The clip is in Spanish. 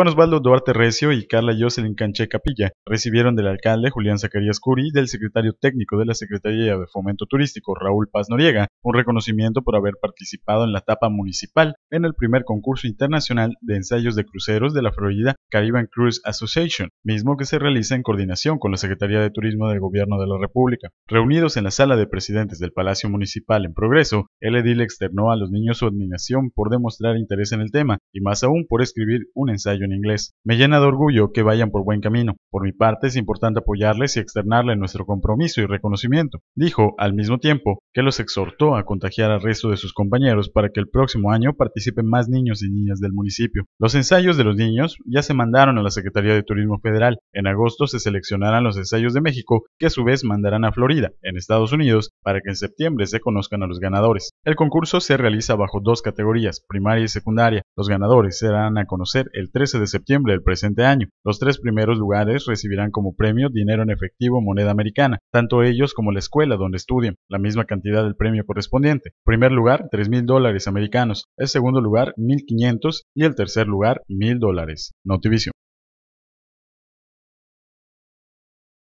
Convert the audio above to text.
Juan Osvaldo Duarte Recio y Carla Jocelyn Canché Capilla recibieron del alcalde Julián Zacarías Curi, del secretario técnico de la Secretaría de Fomento Turístico, Raúl Paz Noriega, un reconocimiento por haber participado en la etapa municipal en el primer concurso internacional de ensayos de cruceros de la Florida Caribbean Cruise Association, mismo que se realiza en coordinación con la Secretaría de Turismo del Gobierno de la República. Reunidos en la sala de presidentes del Palacio Municipal en Progreso, el edil externó a los niños su admiración por demostrar interés en el tema y más aún por escribir un ensayo inglés. Me llena de orgullo que vayan por buen camino. Por mi parte, es importante apoyarles y externarles nuestro compromiso y reconocimiento. Dijo, al mismo tiempo, que los exhortó a contagiar al resto de sus compañeros para que el próximo año participen más niños y niñas del municipio. Los ensayos de los niños ya se mandaron a la Secretaría de Turismo Federal. En agosto se seleccionarán los ensayos de México, que a su vez mandarán a Florida, en Estados Unidos, para que en septiembre se conozcan a los ganadores. El concurso se realiza bajo dos categorías, primaria y secundaria. Los ganadores serán a conocer el 3 de septiembre del presente año. Los tres primeros lugares recibirán como premio dinero en efectivo moneda americana, tanto ellos como la escuela donde estudian, la misma cantidad del premio correspondiente. Primer lugar, mil dólares americanos, el segundo lugar, 1.500 y el tercer lugar, mil dólares. Notivision.